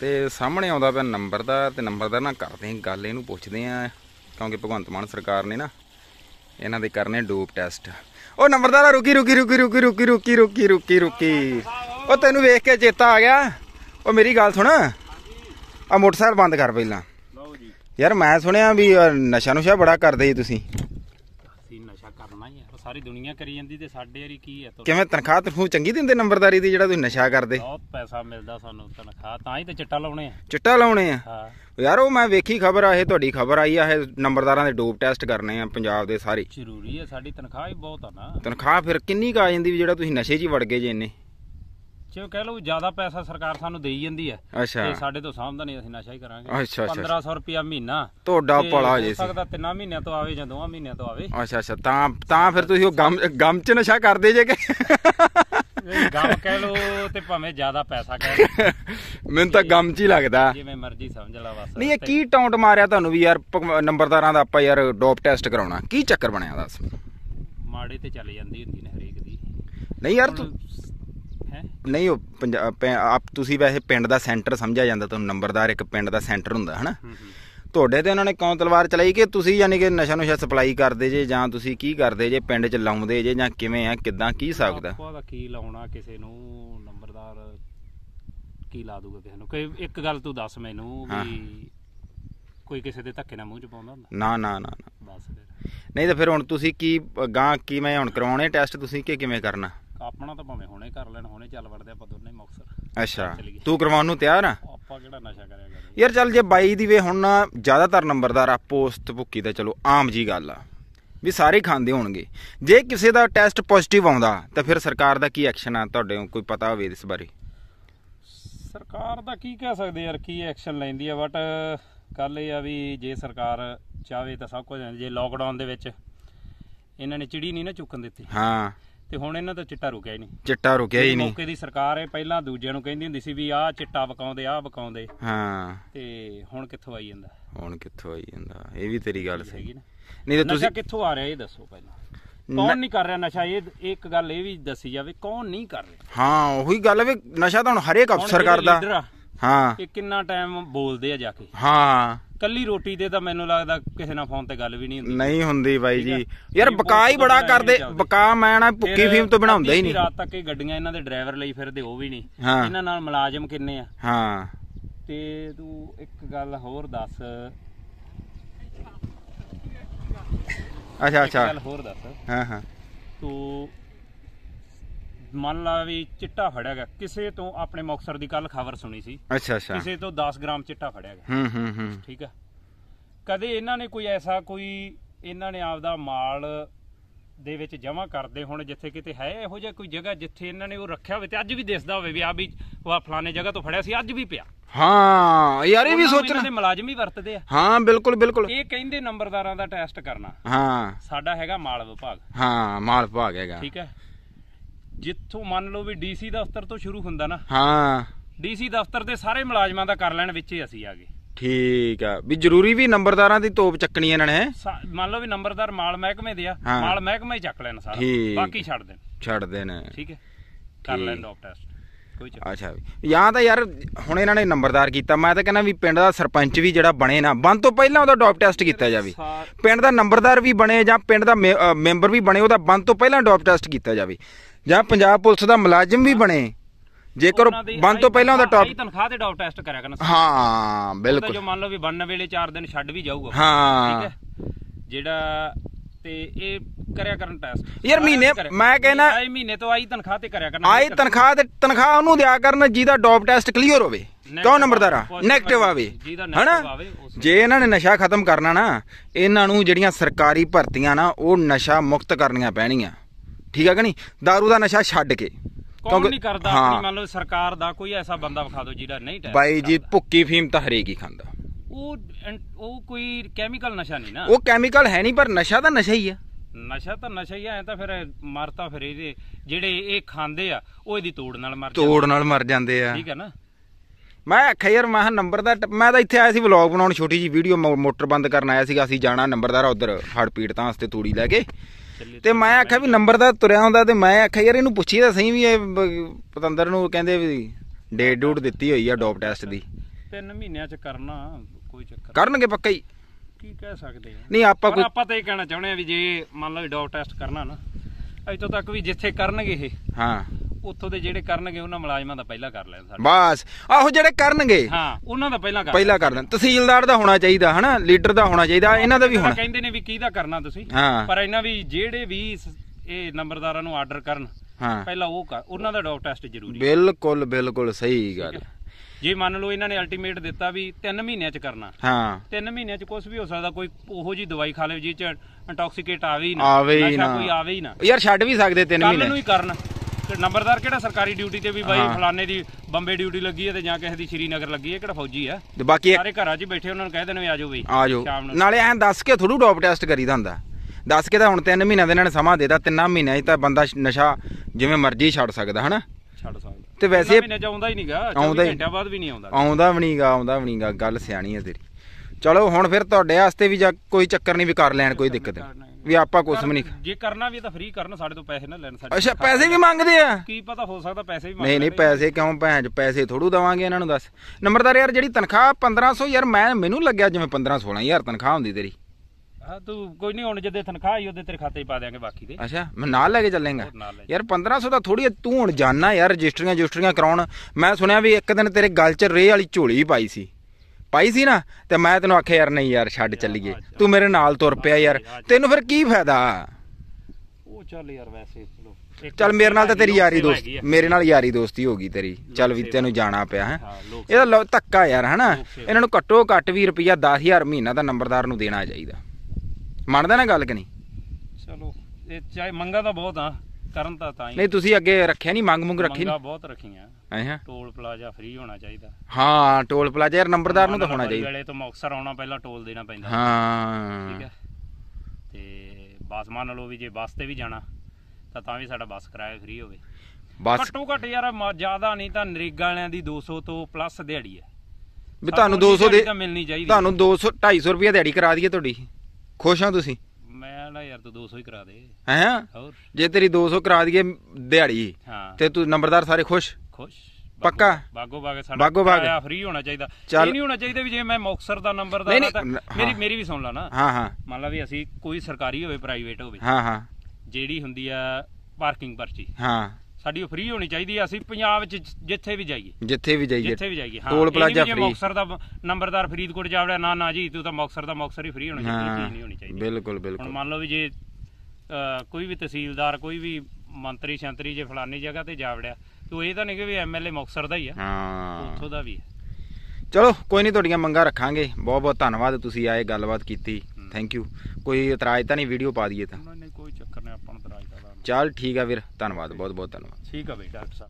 ਤੇ ਸਾਹਮਣੇ ਆਉਂਦਾ ਪਿਆ ਨੰਬਰਦਾਰ ਤੇ ਨੰਬਰਦਾਰ ਨਾਲ ਕਰਦੇ ਆਂ ਗੱਲ ਇਹਨੂੰ ਪੁੱਛਦੇ ਆਂ ਕਿਉਂਕਿ ਭਗਵੰਤ ਮਾਨ ਸਰਕਾਰ ਨੇ ਨਾ ਇਹਨਾਂ ਦੇ ਕਰਨੇ ਡੋਪ ਟੈਸਟ ਉਹ ਨੰਬਰਦਾਰ ਰੁਕੀ ਰੁਕੀ ਰੁਕੀ ਰੁਕੀ ਰੁਕੀ ਰੁਕੀ ਰੁਕੀ ਰੁਕੀ ਰੁਕੀ ਉਹ ਤੈਨੂੰ ਵੇਖ ਕੇ ਚੇਤਾ ਆ ਗਿਆ ਉਹ ਮੇਰੀ ਗੱਲ ਸੁਣ ਆ ਮੋਟਰਸਾਈਕਲ ਬੰਦ ਕਰ ਪਹਿਲਾਂ ਯਾਰ ਮੈਂ ਸੁਣਿਆ ਵੀ ਨਸ਼ਾ ਨੁਸ਼ਾ ਬੜਾ ਕਰਦੇ ਜੀ ਤੁਸੀਂ ਸਾਰੀ ਦੁਨੀਆ ਕਰੀ ਜਾਂਦੀ ਤੇ ਸਾਡੇ ਵਾਰੀ ਕੀ ਹੈ ਤੋ ਕਿਵੇਂ ਤਨਖਾਹ ਤਨਖੂ ਚੰਗੀ ਦਿੰਦੇ ਨੰਬਰਦਾਰੀ ਦੀ ਜਿਹੜਾ ਤੁਸੀਂ ਨਸ਼ਾ ਕਰਦੇ ਬਹੁਤ ਪੈਸਾ ਮਿਲਦਾ ਸਾਨੂੰ ਤਨਖਾਹ ਤਾਂ ਹੀ ਤੇ ਚਿੱਟਾ ਲਾਉਣੇ ਆ ਚਿੱਟਾ ਲਾਉਣੇ ਆ ਹਾਂ ਯਾਰ ਉਹ ਮੈਂ ਵੇਖੀ ਖਬਰ ਆ ਇਹ ਤੁਹਾਡੀ ਖਬਰ ਆਈ ਆ ਇਹ ਨੰਬਰਦਾਰਾਂ ਦੇ ਡੋਪ ਟੈਸਟ ਕਰਨੇ ਆ ਪੰਜਾਬ ਦੇ ਸਾਰੇ ਜ਼ਰੂਰੀ ਹੈ ਸਾਡੀ ਤਨਖਾਹ ਹੀ ਬਹੁਤ ਆ ਨਾ ਤਨਖਾਹ ਫਿਰ ਕਿੰਨੀ ਕ ਆ ਜਾਂਦੀ ਵੀ ਜਿਹੜਾ ਤੁਸੀਂ ਨਸ਼ੇ 'ਚ ਹੀ ਵੜ ਗਏ ਜੇ ਇੰਨੇ ਜਿਵੇਂ ਕਹਿ ਲਓ ਜ਼ਿਆਦਾ ਪੈਸਾ ਸਰਕਾਰ ਸਾਨੂੰ ਦੇਈ ਜਾਂਦੀ ਹੈ ਅੱਛਾ ਤੇ ਸਾਡੇ ਤੋਂ ਸਾਂਭਦਾ ਨਹੀਂ ਅਸੀਂ ਨਸ਼ਾ ਹੀ ਕਰਾਂਗੇ ਅੱਛਾ ਅੱਛਾ 1500 ਰੁਪਿਆ ਮਹੀਨਾ ਤੁਹਾਡਾ ਪੜਾ ਜੇ ਸੀ ਸਕਦਾ ਤਿੰਨਾਂ ਮਹੀਨਿਆਂ ਤੋਂ ਆਵੇ ਜਾਂ ਦੋਵਾਂ ਮਹੀਨਿਆਂ ਤੋਂ ਆਵੇ ਅੱਛਾ ਅੱਛਾ ਤਾਂ ਤਾਂ ਫਿਰ ਤੁਸੀਂ ਉਹ ਗਮ ਗਮ ਚ ਨਸ਼ਾ ਕਰਦੇ ਜੇ ਕਿ ਗਮ ਕਹਿ ਲੋ ਤੇ ਭਾਵੇਂ ਜ਼ਿਆਦਾ ਪੈਸਾ ਕਹਿ ਮੈਨੂੰ ਤਾਂ ਗਮ ਚ ਹੀ ਲੱਗਦਾ ਜਿਵੇਂ ਮਰਜ਼ੀ ਸਮਝ ਲਾ ਬਸ ਨਹੀਂ ਇਹ ਕੀ ਟੌਂਟ ਮਾਰਿਆ ਤੁਹਾਨੂੰ ਵੀ ਯਾਰ ਨੰਬਰਦਾਰਾਂ ਦਾ ਆਪਾਂ ਯਾਰ ਡੋਪ ਟੈਸਟ ਕਰਾਉਣਾ ਕੀ ਚੱਕਰ ਬਣਿਆ ਦੱਸ ਮਾੜੇ ਤੇ ਚੱਲ ਜਾਂਦੀ ਹੁੰਦੀ ਨੇ ਹਰੇਕ ਦੀ ਨਹੀਂ ਯਾਰ ਤੂੰ ਨਹੀਂ ਉਹ ਪੰਜਾਬ ਤੁਸੀਂ ਵੈਸੇ ਪਿੰਡ ਦਾ ਸੈਂਟਰ ਸਮਝਿਆ ਜਾਂਦਾ ਤੁਹਾਨੂੰ ਨੰਬਰਦਾਰ ਇੱਕ ਪਿੰਡ ਦਾ ਸੈਂਟਰ ਹੁੰਦਾ ਹਨਾ ਤੁਹਾਡੇ ਤੇ ਉਹਨਾਂ ਨੇ ਕੌਂ ਤਲਵਾਰ ਚਲਾਈ ਕਿ ਤੁਸੀਂ ਯਾਨੀ ਕਿ ਨਸ਼ਾ ਨੁਸ਼ਾ ਸਪਲਾਈ ਕਰਦੇ ਜੇ ਜਾਂ ਤੁਸੀਂ ਕੀ ਕਰਦੇ ਜੇ ਪਿੰਡ 'ਚ ਲਾਉਂਦੇ ਜੇ ਜਾਂ ਕਿਵੇਂ ਆ ਕਿਦਾਂ ਕੀ ਸਕਦਾ ਆਪਾਂ ਦਾ ਕੀ ਲਾਉਣਾ ਕਿਸੇ ਨੂੰ ਨੰਬਰਦਾਰ ਕੀ ਲਾ ਦੂਗਾ ਕਿਸੇ ਨੂੰ ਕਿ ਇੱਕ ਗੱਲ ਤੂੰ ਦੱਸ ਮੈਨੂੰ ਵੀ ਕੋਈ ਕਿਸੇ ਦੇ ਧੱਕੇ ਨਾਲ ਮੂੰਹ 'ਚ ਪਾਉਂਦਾ ਹੁੰਦਾ ਨਾ ਨਾ ਨਾ ਬਸ ਫਿਰ ਨਹੀਂ ਤਾਂ ਫਿਰ ਹੁਣ ਤੁਸੀਂ ਕੀ ਗਾਂ ਕੀ ਮੈਂ ਹੁਣ ਕਰਾਉਣੇ ਟੈਸਟ ਤੁਸੀਂ ਕਿ ਕਿਵੇਂ ਕਰਨਾ ਆਪਣਾ ਤਾਂ ਭਾਵੇਂ ਹੁਣੇ ਕਰ ਲੈਣ ਹੁਣੇ ਚੱਲ ਵੜਦੇ ਆਪਾਂ ਦੋਨੇ ਮੁਕਸਰ ਅੱਛਾ ਤੂੰ ਕਰਵਾਉਣ ਨੂੰ ਤਿਆਰ ਆ ਆਪਾਂ ਕਿਹੜਾ ਨਸ਼ਾ ਕਰਿਆ ਕਰਦੇ ਯਾਰ ਚੱਲ ਜੇ ਬਾਈ ਦੀ ਵੇ ਹੁਣ ਨਾ ਜ਼ਿਆਦਾਤਰ ਨੰਬਰਦਾਰ ਆ ਪੋਸਟ ਭੁੱਕੀ ਤਾਂ ਚਲੋ ਆਮ ਜੀ ਗੱਲ ਆ ਵੀ ਸਾਰੇ ਖਾਂਦੇ ਹੋਣਗੇ ਜੇ ਕਿਸੇ ਦਾ ਟੈਸਟ ਪੋਜ਼ਿਟਿਵ ਆਉਂਦਾ ਤਾਂ ਫਿਰ ਸਰਕਾਰ ਦਾ ਕੀ ਐਕਸ਼ਨ ਆ ਤੁਹਾਡੇ ਨੂੰ ਕੋਈ ਪਤਾ ਹੋਵੇ ਇਸ ਬਾਰੇ ਸਰਕਾਰ ਦਾ ਕੀ ਕਹਿ ਸਕਦੇ ਯਾਰ ਕੀ ਐਕਸ਼ਨ ਲੈਂਦੀ ਆ ਬਟ ਗੱਲ ਇਹ ਆ ਵੀ ਜੇ ਸਰਕਾਰ ਚਾਵੇ ਤਾਂ ਸਭ ਕੁਝ ਜੇ ਲੋਕਡਾਊਨ ਦੇ ਵਿੱਚ ਇਹਨਾਂ ਨੇ ਚਿੜੀ ਨਹੀਂ ਨਾ ਚੁੱਕਣ ਦਿੱਤੀ ਹਾਂ ਤੇ ਹੁਣ ਇਹਨਾਂ ਦਾ ਚਿੱਟਾ ਰੁਕਿਆ ਹੀ ਨਹੀਂ ਚਿੱਟਾ ਰੁਕਿਆ ਹੀ ਨਹੀਂ ਮੌਕੇ ਦੀ ਸਰਕਾਰ ਇਹ ਪਹਿਲਾਂ ਦੂਜਿਆਂ ਨੂੰ ਕਹਿੰਦੀ ਹੁੰਦੀ ਸੀ ਵੀ ਆਹ ਚਿੱਟਾ ਵਕਾਉਂਦੇ ਆਹ ਵਕਾਉਂਦੇ ਹਾਂ ਤੇ ਹੁਣ ਕਿੱਥੋਂ ਆਈ ਜਾਂਦਾ ਹੁਣ ਕਿੱਥੋਂ ਆਈ ਜਾਂਦਾ ਇਹ ਵੀ ਤੇਰੀ ਗੱਲ ਸਹੀ ਨਹੀਂ ਤੇ ਤੁਸੀਂ ਕਿੱਥੋਂ ਆ ਰਿਹਾ ਇਹ ਦੱਸੋ ਪਹਿਲਾਂ ਕੌਣ ਨਹੀਂ ਕਰ ਰਿਹਾ ਨਸ਼ਾ ਇਹ ਇੱਕ ਗੱਲ ਇਹ ਵੀ ਦੱਸੀ ਜਾਵੇ ਕੌਣ ਨਹੀਂ ਕਰ ਰਿਹਾ ਹਾਂ ਉਹੀ ਗੱਲ ਵੀ ਨਸ਼ਾ ਤਾਂ ਹੁਣ ਹਰੇਕ ਅਫਸਰ ਕਰਦਾ ਹਾਂ ਇਹ ਕਿੰਨਾ ਟਾਈਮ ਬੋਲਦੇ ਆ ਜਾ ਕੇ ਹਾਂ ਕੱਲੀ ਰੋਟੀ ਤੇ ਤਾਂ ਮੈਨੂੰ ਲੱਗਦਾ ਕਿਸੇ ਨਾਲ ਫੋਨ ਤੇ ਗੱਲ ਵੀ ਨਹੀਂ ਹੁੰਦੀ ਨਹੀਂ ਹੁੰਦੀ ਬਾਈ ਜੀ ਯਾਰ ਬਕਾ ਹੀ ਬੜਾ ਕਰਦੇ ਬਕਾ ਮੈਂ ਨਾ ਭੁੱਕੀ ਫੀਮ ਤੋਂ ਬਣਾਉਂਦਾ ਹੀ ਨਹੀਂ ਰਾਤ ਤੱਕ ਇਹ ਗੱਡੀਆਂ ਇਹਨਾਂ ਦੇ ਡਰਾਈਵਰ ਲਈ ਫਿਰਦੇ ਉਹ ਵੀ ਨਹੀਂ ਇਹਨਾਂ ਨਾਲ ਮੁਲਾਜ਼ਮ ਕਿੰਨੇ ਆ ਹਾਂ ਤੇ ਤੂੰ ਇੱਕ ਗੱਲ ਹੋਰ ਦੱਸ ਅੱਛਾ ਅੱਛਾ ਗੱਲ ਹੋਰ ਦੱਸ ਹਾਂ ਹਾਂ ਤੂੰ ਮੰਨ ਲਾ ਵੀ ਚਿੱਟਾ ਫੜਿਆ ਗਿਆ ਕਿਸੇ ਤੋਂ ਆਪਣੇ ਮੌਕਸਰ ਦੀ ਕੱਲ ਖਬਰ ਸੁਣੀ ਸੀ ਅੱਛਾ ਅੱਛਾ ਕਿਸੇ ਤੋਂ 10 ਗ੍ਰਾਮ ਚਿੱਟਾ ਫੜਿਆ ਗਿਆ ਹੂੰ ਹੂੰ ਹੂੰ ਠੀਕ ਆ ਕਦੇ ਇਹਨਾਂ ਨੇ ਕੋਈ ਐਸਾ ਕੋਈ ਇਹਨਾਂ ਨੇ ਆਪਦਾ ਮਾਲ ਦੇ ਵਿੱਚ ਜਮ੍ਹਾਂ ਕਰਦੇ ਹੁਣ ਜਿੱਥੇ ਕਿਤੇ ਹੈ ਇਹੋ ਜਿਹਾ ਕੋਈ ਜਗ੍ਹਾ ਜਿੱਥੇ ਇਹਨਾਂ ਨੇ ਉਹ ਰੱਖਿਆ ਹੋਵੇ ਤੇ ਅੱਜ ਵੀ ਦਿਸਦਾ ਹੋਵੇ ਵੀ ਆ ਵੀ ਉਹ ਫਲਾਣੇ ਜਗ੍ਹਾ ਤੋਂ ਫੜਿਆ ਸੀ ਅੱਜ ਵੀ ਪਿਆ ਹਾਂ ਯਾਰ ਇਹ ਵੀ ਸੋਚਣਾ ਦੇ ਮੁਲਾਜ਼ਮ ਹੀ ਵਰਤਦੇ ਆ ਹਾਂ ਬਿਲਕੁਲ ਬਿਲਕੁਲ ਇਹ ਕਹਿੰਦੇ ਨੰਬਰਦਾਰਾਂ ਦਾ ਟੈਸਟ ਕਰਨਾ ਹਾਂ ਸਾਡਾ ਹੈਗਾ ਮਾਲ ਵਿਭਾਗ ਹਾਂ ਮਾਲ ਵਿਭਾਗ ਹੈਗਾ ਠੀਕ ਹੈ ਜਿੱਥੋਂ ਮੰਨ ਲਓ ਵੀ ਡੀਸੀ ਦਫ਼ਤਰ ਤੋਂ ਸ਼ੁਰੂ ਹੁੰਦਾ ਨਾ ਹਾਂ ਡੀਸੀ ਦਫ਼ਤਰ ਦੇ ਸਾਰੇ ਮੁਲਾਜ਼ਮਾਂ ਦਾ ਕਰ ਲੈਣ ਵਿੱਚ ਹੀ ਅਸੀਂ ਆ ਗਏ ਠੀਕ ਆ ਵੀ ਜ਼ਰੂਰੀ ਵੀ ਨੰਬਰਦਾਰਾਂ ਦੀ ਤੋਪ ਚੱਕਣੀ ਇਹਨਾਂ ਨੇ ਮੰਨ ਲਓ ਵੀ ਨੰਬਰਦਾਰ ਮਾਲ ਮਹਿਕਮੇ ਦੇ ਆ ਮਾਲ ਮਹਿਕਮੇ ਹੀ ਚੱਕ ਲੈਣ ਸਾਰਾ ਠੀਕ। ਬਾਕੀ ਛੱਡ ਦੇਣ ਛੱਡ ਦੇਣ ਠੀਕ ਹੈ ਕਰ ਲੈਣ ਡੋਪ ਟੈਸਟ ਕੋਈ ਅੱਛਾ ਵੀ ਯਾਂ ਤਾਂ ਯਾਰ ਹੁਣ ਇਹਨਾਂ ਨੇ ਨੰਬਰਦਾਰ ਕੀਤਾ ਮੈਂ ਤਾਂ ਕਹਿੰਦਾ ਵੀ ਪਿੰਡ ਦਾ ਸਰਪੰਚ ਵੀ ਜਿਹੜਾ ਬਣੇ ਨਾ ਬਣ ਤੋਂ ਪਹਿਲਾਂ ਉਹਦਾ ਡੌਪ ਟੈਸਟ ਕੀਤਾ ਜਾਵੇ ਪਿੰਡ ਦਾ ਨੰਬਰਦਾਰ ਵੀ ਬਣੇ ਜਾਂ ਪਿੰਡ ਦਾ ਮੈਂਬਰ ਵੀ ਬਣੇ ਉਹਦਾ ਬਣ ਤੋਂ ਪਹਿਲਾਂ ਡੌਪ ਟੈਸਟ ਕੀਤਾ ਜਾਵੇ ਜਾਂ ਪੰਜਾਬ ਪੁਲਿਸ ਦਾ ਮੁਲਾਜ਼ਮ ਵੀ ਬਣੇ ਜੇਕਰ ਬੰਦ ਤੋਂ ਪਹਿਲਾਂ ਉਹਦਾ ਟੌਪ ਤਨਖਾਹ ਤੇ ਡਾਕਟਰ ਟੈਸਟ ਕਰਿਆ ਕਰਨਾ ਹਾਂ ਬਿਲਕੁਲ ਜੋ ਮੰਨ ਲਓ ਵੀ ਬਣਨ ਵੇਲੇ 4 ਦਿਨ ਛੱਡ ਵੀ ਜਾਊਗਾ ਹਾਂ ਠੀਕ ਹੈ ਜਿਹੜਾ ਤੇ ਇਹ ਕਰਿਆ ਕਰਨ ਟੈਸਟ ਯਾਰ ਮਹੀਨੇ- ਮੈਂ ਕਹਿੰਦਾ ਆਈ ਮਹੀਨੇ ਤੋਂ ਆਈ ਤਨਖਾਹ ਤੇ ਕਰਿਆ ਕਰਨਾ ਆਈ ਤਨਖਾਹ ਤੇ ਤਨਖਾਹ ਉਹਨੂੰ ਦਿਆ ਕਰਨ ਜਿਹਦਾ ਡੋਪ ਟੈਸਟ ਕਲੀਅਰ ਹੋਵੇ ਕਿਉਂ ਨੰਬਰਦਾਰਾ ਨੰਬਰਦਾਰ ਆ ਨੈਗੇਟਿਵ ਆਵੇ ਜਿਹਦਾ ਜੇ ਇਹਨਾਂ ਨੇ ਨਸ਼ਾ ਖਤਮ ਕਰਨਾ ਨਾ ਇਹਨਾਂ ਨੂੰ ਜਿਹੜੀਆਂ ਸਰਕਾਰੀ ਭਰਤੀਆਂ ਨਾ ਉਹ ਨਸ਼ਾ ਮੁਕਤ ਕਰਨੀਆਂ ਪੈਣੀਆਂ ਠੀਕ ਹੈ ਕਿ ਨਹੀਂ दारू ਦਾ ਨਸ਼ਾ ਛੱਡ ਕੇ ਕੌਣ ਨਹੀਂ ਕਰਦਾ ਆਪਣੀ ਮੰਨ ਲਓ ਸਰਕਾਰ ਦਾ ਕੋਈ ਐਸਾ ਬੰਦਾ ਵਿਖਾ ਦਿਓ ਜਿਹੜਾ ਨਹੀਂ ਟੈਸਟ ਬਾਈ ਜੀ ਭੁੱਕੀ ਫੀਮ ਤਾਂ ਹਰੇਕ ਹੀ ਖਾਂਦਾ ਉਹ ਉਹ ਕੋਈ ਕੈਮੀਕਲ ਨਸ਼ਾ ਨਹੀਂ ਨਾ ਉਹ ਕੈਮੀਕਲ ਹੈ ਨਹੀਂ ਪਰ ਨਸ਼ਾ ਤਾਂ ਨਸ਼ਾ ਹੀ ਆ ਨਸ਼ਾ ਤਾਂ ਨਸ਼ਾ ਹੀ ਆ ਤਾਂ ਫਿਰ ਮਰਤਾ ਫਿਰ ਇਹਦੇ ਜਿਹੜੇ ਇਹ ਖਾਂਦੇ ਆ ਉਹ ਇਹਦੀ ਤੋੜ ਨਾਲ ਮਰ ਜਾਂਦੇ ਤੋੜ ਨਾਲ ਮਰ ਜਾਂਦੇ ਆ ਠੀਕ ਹੈ ਨਾ ਮੈਂ ਆਖਿਆ ਯਾਰ ਮੈਂ ਨੰਬਰ ਦਾ ਮੈਂ ਤਾਂ ਇੱਥੇ ਆਇਆ ਸੀ ਵਲੌਗ ਬਣਾਉਣ ਛੋਟੀ ਜੀ ਵੀਡੀਓ ਮੋਟਰ ਬੰਦ ਕਰਨ ਆਇਆ ਸੀਗਾ ਅਸੀਂ ਜਾਣਾ ਨੰਬਰਦਾਰ ਉਧਰ ਹੜਪੀੜ ਤਾਂ ਵਾਸਤੇ ਤੂੜੀ ਲੈ ਕੇ ਤੇ ਮੈਂ ਆਖਿਆ ਵੀ ਨੰਬਰ ਦਾ ਤੁਰਿਆ ਹੁੰਦਾ ਤੇ ਮੈਂ ਆਖਿਆ ਯਾਰ ਇਹਨੂੰ ਪੁੱਛੀ ਤਾਂ ਸਹੀ ਵੀ ਇਹ ਪਤੰਦਰ ਨੂੰ ਕਹਿੰਦੇ ਵੀ ਡੇਟ ਡੂਟ ਦਿੱਤੀ ਹੋਈ ਆ ਡੋਪ ਟੈਸਟ ਦੀ ਤਿੰਨ ਮਹੀਨਿਆਂ ਚ ਕਰਨਾ ਕੋਈ ਚੱਕਰ ਕਰਨਗੇ ਪੱਕਾ ਹੀ ਕੀ ਕਹਿ ਸਕਦੇ ਆ ਨਹੀਂ ਆਪਾਂ ਕੋਈ ਆਪਾਂ ਤਾਂ ਇਹ ਕਹਿਣਾ ਚਾਹੁੰਦੇ ਆ ਵੀ ਜੇ ਮੰਨ ਲਓ ਡੋਪ ਟੈਸਟ ਕਰਨਾ ਨਾ ਅਜੇ ਤੱਕ ਵੀ ਜਿੱਥੇ ਕਰਨਗੇ ਇਹ ਹਾਂ ਉੱਥੋਂ ਦੇ ਜਿਹੜੇ ਕਰਨਗੇ ਉਹਨਾਂ ਮੁਲਾਜ਼ਮਾਂ ਦਾ ਪਹਿਲਾਂ ਕਰ ਲੈਣ ਸਾਡੇ ਬਸ ਆਹੋ ਜਿਹੜੇ ਕਰਨਗੇ ਹਾਂ ਉਹਨਾਂ ਦਾ ਪਹਿਲਾਂ ਕਰ ਪਹਿਲਾਂ ਕਰ ਲੈਣ ਤਹਿਸੀਲਦਾਰ ਦਾ ਹੋਣਾ ਚਾਹੀਦਾ ਹਨਾ ਲੀਡਰ ਦਾ ਹੋਣਾ ਚਾਹੀਦਾ ਇਹਨਾਂ ਦਾ ਵੀ ਹੋਣਾ ਕਹਿੰਦੇ ਨੇ ਵੀ ਕਿਹਦਾ ਕਰਨਾ ਤੁਸੀਂ ਪਰ ਇਹਨਾਂ ਵੀ ਜਿਹੜੇ ਵੀ ਇਹ ਨੰਬਰਦਾਰਾਂ ਨੂੰ ਆਰਡਰ ਕਰਨ ਪਹਿਲਾਂ ਉਹ ਉਹਨਾਂ ਦਾ ਡੌਗ ਟੈਸਟ ਜ਼ਰੂਰੀ ਬਿਲਕੁਲ ਬਿਲਕੁਲ ਸਹੀ ਗੱਲ ਜੇ ਮੰਨ ਲਓ ਇਹਨਾਂ ਨੇ ਅਲਟੀਮੇਟ ਦਿੱਤਾ ਵੀ 3 ਮਹੀਨਿਆਂ ਚ ਕਰਨਾ ਹਾਂ 3 ਮਹੀਨਿਆਂ ਚ ਕੁਝ ਵੀ ਹੋ ਸਕਦਾ ਕੋਈ ਉਹੋ ਜੀ ਦਵਾਈ ਖਾ ਲਿਓ ਜੀ ਚ ਇੰਟੌਕਸੀਕੇਟ ਆਵੇ ਹੀ ਨਾ ਆਵੇ ਹੀ ਨਾ ਕੋਈ ਆਵੇ ਹੀ ਨਾ ਯਾਰ ਛੱਡ ਵੀ ਸਕਦੇ 3 ਮਹੀਨੇ ਕੱਲ ਨੂੰ ਹੀ ਕਰਨਾ ਨੰਬਰਦਾਰ ਕਿਹੜਾ ਸਰਕਾਰੀ ਡਿਊਟੀ ਤੇ ਵੀ ਬਾਈ ਫਲਾਣੇ ਦੀ ਬੰਬੇ ਡਿਊਟੀ ਲੱਗੀ ਹੈ ਤੇ ਜਾਂ ਕਿਸੇ ਦੀ ਸ਼੍ਰੀਨਗਰ ਲੱਗੀ ਹੈ ਕਿਹੜਾ ਫੌਜੀ ਆ ਤੇ ਬਾਕੀ ਸਾਰੇ ਘਰਾਂ 'ਚ ਬੈਠੇ ਉਹਨਾਂ ਨੂੰ ਕਹਿ ਦੇਣਾ ਵੀ ਆਜੋ ਬਈ ਆਜੋ ਨਾਲੇ ਐਂ ਦੱਸ ਕੇ ਥੋੜੂ ਡੋਪ ਟੈਸਟ ਕਰੀ ਦੰਦਾ ਦੱਸ ਕੇ ਤਾਂ ਹੁਣ 3 ਮਹੀਨਿਆਂ ਦੇ ਇਹਨਾਂ ਨੇ ਸਮਾਂ ਦੇਦਾ 3 ਮਹੀਨਿਆਂ ਹੀ ਤਾਂ ਬੰਦਾ ਨਸ਼ਾ ਜਿਵੇਂ ਮਰਜ਼ੀ ਛੱਡ ਸਕਦਾ ਹਨਾ ਛੱਡ ਸਕਦਾ ਤੇ ਵੈਸੇ ਮਹੀਨੇ 'ਚ ਆਉਂਦਾ ਹੀ ਨਹੀਂਗਾ 24 ਘੰਟਿਆਂ ਬਾਅਦ ਵੀ ਨਹੀਂ ਆਉਂਦਾ ਆਉਂਦਾ ਵੀ ਨਹੀਂਗਾ ਆਉਂਦਾ ਵੀ ਨਹੀਂਗਾ ਗੱਲ ਸਿਆਣੀ ਹੈ ਤੇਰੀ ਚਲੋ ਹੁਣ ਫਿਰ ਤੁਹਾਡੇ ਵਾਸਤੇ ਵੀ ਜਾਂ ਕੋਈ ਚੱਕਰ ਨਹੀਂ ਵੀ ਕਰ ਲੈਣ ਕੋਈ ਦਿੱਕਤ ਨਹੀਂ ਵੀ ਆਪਾਂ ਕੁਝ ਵੀ ਨਹੀਂ ਜੇ ਕਰਨਾ ਵੀ ਤਾਂ ਫ੍ਰੀ ਕਰਨ ਸਾਡੇ ਤੋਂ ਪੈਸੇ ਨਾ ਲੈਣ ਸਾਡੇ ਅੱਛਾ ਪੈਸੇ ਵੀ ਮੰਗਦੇ ਆ ਕੀ ਪਤਾ ਹੋ ਸਕਦਾ ਪੈਸੇ ਵੀ ਮੰਗਦੇ ਨਹੀਂ ਨਹੀਂ ਪੈਸੇ ਕਿਉਂ ਭੈਣ ਪੈਸੇ ਥੋੜੂ ਦਵਾਂਗੇ ਇਹਨਾਂ ਨੂੰ ਦੱਸ ਨੰਬਰਦਾਰ ਯਾਰ ਜਿਹੜੀ ਤਨਖਾਹ 1500 ਯਾਰ ਮੈਂ ਮੈਨੂੰ ਲੱਗਿਆ ਜਿਵੇਂ 15 16000 ਤਨਖਾਹ ਹੁੰਦੀ ਤੇਰੀ ਹਾਂ ਤੂੰ ਕੋਈ ਨਹੀਂ ਹੁਣ ਜਦੇ ਤਨਖਾਹ ਆਈ ਉਹਦੇ ਤੇਰੇ ਖਾਤੇ 'ਚ ਪਾ ਦੇਾਂਗੇ ਬਾਕੀ ਦੇ ਅੱਛਾ ਮੈਂ ਨਾਲ ਲੈ ਕੇ ਚੱਲੇਗਾ ਯਾਰ 1500 ਤਾਂ ਥੋੜੀ ਤੂੰ ਹੁਣ ਜਾਣਾ ਯਾਰ ਰਜਿਸਟਰੀਆਂ ਜੁਸਟਰੀਆਂ ਕਰਾਉਣ ਮੈਂ ਸੁਣਿਆ ਵੀ ਇੱਕ ਦਿਨ ਤੇਰੇ ਗਲ 'ਚ ਰੇਹ ਵਾਲੀ ਝੋਲੀ ਪਾਈ ਸੀ ਪਾਈ ਸੀ ਨਾ ਤੇ ਮੈਂ ਤੈਨੂੰ ਆਖਿਆ ਯਾਰ ਨਹੀਂ ਯਾਰ ਛੱਡ ਚੱਲੀਏ ਤੂੰ ਮੇਰੇ ਨਾਲ ਤੁਰ ਪਿਆ ਯਾਰ ਤੈਨੂੰ ਫਿਰ ਕੀ ਫਾਇਦਾ ਉਹ ਚੱਲ ਯਾਰ ਵੈਸੇ ਚਲੋ ਚੱਲ ਮੇਰੇ ਨਾਲ ਤਾਂ ਤੇਰੀ ਯਾਰੀ ਦੋਸਤ ਮੇਰੇ ਨਾਲ ਯਾਰੀ ਦੋਸਤੀ ਹੋ ਗਈ ਤੇਰੀ ਚੱਲ ਵੀ ਤੈਨੂੰ ਜਾਣਾ ਪਿਆ ਹੈ ਇਹਦਾ ਲੋ ਧੱਕਾ ਯਾਰ ਹਨਾ ਇਹਨਾਂ ਨੂੰ ਘੱਟੋ ਘੱਟ ਵੀ ਰੁਪਈਆ 10000 ਮਹੀਨਾ ਦਾ ਨੰਬਰਦਾਰ ਨੂੰ ਦੇਣਾ ਚਾਹੀਦਾ ਮੰਨਦਾ ਨਾ ਗੱਲ ਕਿ ਨਹੀਂ ਚਲੋ ਇਹ ਚਾਹੇ ਮੰਗਾ ਤਾਂ ਬਹੁਤ ਆ ਕਰਨ ਤਾਂ ਤਾਂ ਨਹੀਂ ਤੁਸੀਂ ਅੱਗੇ ਰੱਖਿਆ ਨਹੀਂ ਮੰਗ ਮੁੰਗ ਰੱਖੀ ਨਹੀਂ ਬਹੁਤ ਰੱਖੀਆਂ ਐਂ ਹਾਂ ਟੋਲ ਪਲਾਜ਼ਾ ਫ੍ਰੀ ਹੋਣਾ ਚਾਹੀਦਾ ਹਾਂ ਟੋਲ ਪਲਾਜ਼ਾ ਯਾਰ ਨੰਬਰਦਾਰ ਨੂੰ ਤਾਂ ਹੋਣਾ ਚਾਹੀਦਾ ਵੇਲੇ ਤੋਂ ਮੌਕਸਰ ਆਉਣਾ ਪਹਿਲਾਂ ਟੋਲ ਦੇਣਾ ਪੈਂਦਾ ਠੀਕ ਹਾਂ ਹੈ ਤੇ ਬਾਸ ਮੰਨ ਲਓ ਵੀ ਜੇ ਬੱਸ ਤੇ ਵੀ ਜਾਣਾ ਤਾਂ ਤਾਂ ਵੀ ਸਾਡਾ ਬੱਸ ਕਿਰਾਇਆ ਫ੍ਰੀ ਹੋਵੇ ਬਸ ਘੱਟੋ ਘੱਟ ਯਾਰ ਜ਼ਿਆਦਾ ਨਹੀਂ ਤਾਂ ਨਰੇਗਾ ਵਾਲਿਆਂ ਦੀ 200 ਤੋਂ ਪਲੱਸ ਦਿਹਾੜੀ ਹੈ ਵੀ ਤੁਹਾਨੂੰ 200 ਦੇ ਤੁਹਾਨੂੰ 200 250 ਰੁਪਏ ਦਿਹਾੜੀ ਕਰਾ ਦਈਏ ਤੁਹਾਡੀ ਖੁਸ਼ ਹਾਂ ਤੁਸੀਂ ਮੈਂ ਨਾ ਯਾਰ ਤੂੰ 200 ਹੀ ਕਰਾ ਦੇ ਹੈ ਜੇ ਤੇਰੀ 200 ਕਰਾ ਦਈਏ ਦਿਹਾੜੀ ਹਾਂ ਤੇ ਤੂੰ ਨੰਬਰਦਾਰ ਸਾਰੇ ਖੁਸ਼ ਖੁਸ਼ ਪੱਕਾ ਬਾਗੋ ਬਾਗ ਸਾਡਾ ਬਾਗੋ ਬਾਗ ਫ੍ਰੀ ਹੋਣਾ ਚਾਹੀਦਾ ਇਹ ਨਹੀਂ ਹੋਣਾ ਚਾਹੀਦਾ ਵੀ ਜੇ ਮੈਂ ਮੌਕਸਰ ਦਾ ਨੰਬਰ ਦਾ ਮੇਰੀ ਮੇਰੀ ਵੀ ਸੁਣ ਲਾ ਨਾ ਹਾਂ ਹਾਂ ਮੰਨ ਲਾ ਵੀ ਅਸੀਂ ਕੋਈ ਸਰਕਾਰੀ ਹੋਵੇ ਪ੍ਰਾਈਵੇਟ ਹੋਵੇ ਹਾਂ ਹਾਂ ਜਿਹੜੀ ਹੁੰਦੀ ਆ ਪਾਰਕਿੰਗ ਪਰਚੀ ਹਾਂ ਸਾਡੀ ਉਹ ਫ੍ਰੀ ਹੋਣੀ ਚਾਹੀਦੀ ਆ ਅਸੀਂ ਪੰਜਾਬ ਵਿੱਚ ਜਿੱਥੇ ਵੀ ਜਾਈਏ ਜਿੱਥੇ ਵੀ ਜਾਈਏ ਜਿੱਥੇ ਵੀ ਜਾਈਏ ਹਾਂ ਟੋਲ ਪਲਾਜ਼ਾ ਫ੍ਰੀ ਮੁਕਸਰ ਦਾ ਨੰਬਰਦਾਰ ਫਰੀਦਕੋਟ ਜਾਵੜਾ ਨਾ ਨਾ ਜੀ ਤੂੰ ਤਾਂ ਮੁਕਸਰ ਦਾ ਮੁਕਸਰ ਹੀ ਫ੍ਰੀ ਹੋਣਾ ਚਾਹੀਦੀ ਚੀਜ਼ ਨਹੀਂ ਹੋਣੀ ਚਾਹੀਦੀ ਬਿਲਕੁਲ ਬਿਲਕੁਲ ਹੁਣ ਮੰਨ ਲਓ ਵੀ ਜੇ ਕੋਈ ਵੀ ਤਹਿਸੀਲਦਾਰ ਕੋਈ ਵੀ ਮੰਤਰੀ ਸ਼ੰਤਰੀ ਜੇ ਫਲਾਨੀ ਜਗ੍ਹਾ ਤੇ ਜਾਵੜਿਆ ਤੂੰ ਇਹ ਤਾਂ ਨਹੀਂ ਕਿ ਵੀ ਐਮਐਲਏ ਮੁਕਸਰ ਦਾ ਹੀ ਆ ਹਾਂ ਉੱਥੋਂ ਦਾ ਵੀ ਚਲੋ ਕੋਈ ਨਹੀਂ ਤੁਹਾਡੀਆਂ ਮੰਗਾਂ ਰੱਖਾਂਗੇ ਬਹੁਤ ਬਹੁਤ ਧੰਨਵਾਦ ਤੁਸੀਂ ਆਏ ਗੱਲਬਾਤ ਕੀਤੀ ਥੈਂਕ ਯੂ ਕੋਈ ਇਤਰਾਜ਼ ਤਾਂ ਨਹੀਂ ਵੀਡੀਓ ਪਾ ਦਈਏ ਤਾਂ ਨਹੀਂ ਕੋਈ ਚੱਕਰ ਨਹੀਂ ਆਪਾਂ ਨੂੰ ਇਤਰਾਜ਼ ਚਲ ਠੀਕ ਆ ਵੀਰ ਧੰਨਵਾਦ ਬਹੁਤ ਬਹੁਤ ਧੰਨਵਾਦ ਠੀਕ ਆ ਬਈ ਡਾਕਟਰ ਸਾਹਿਬ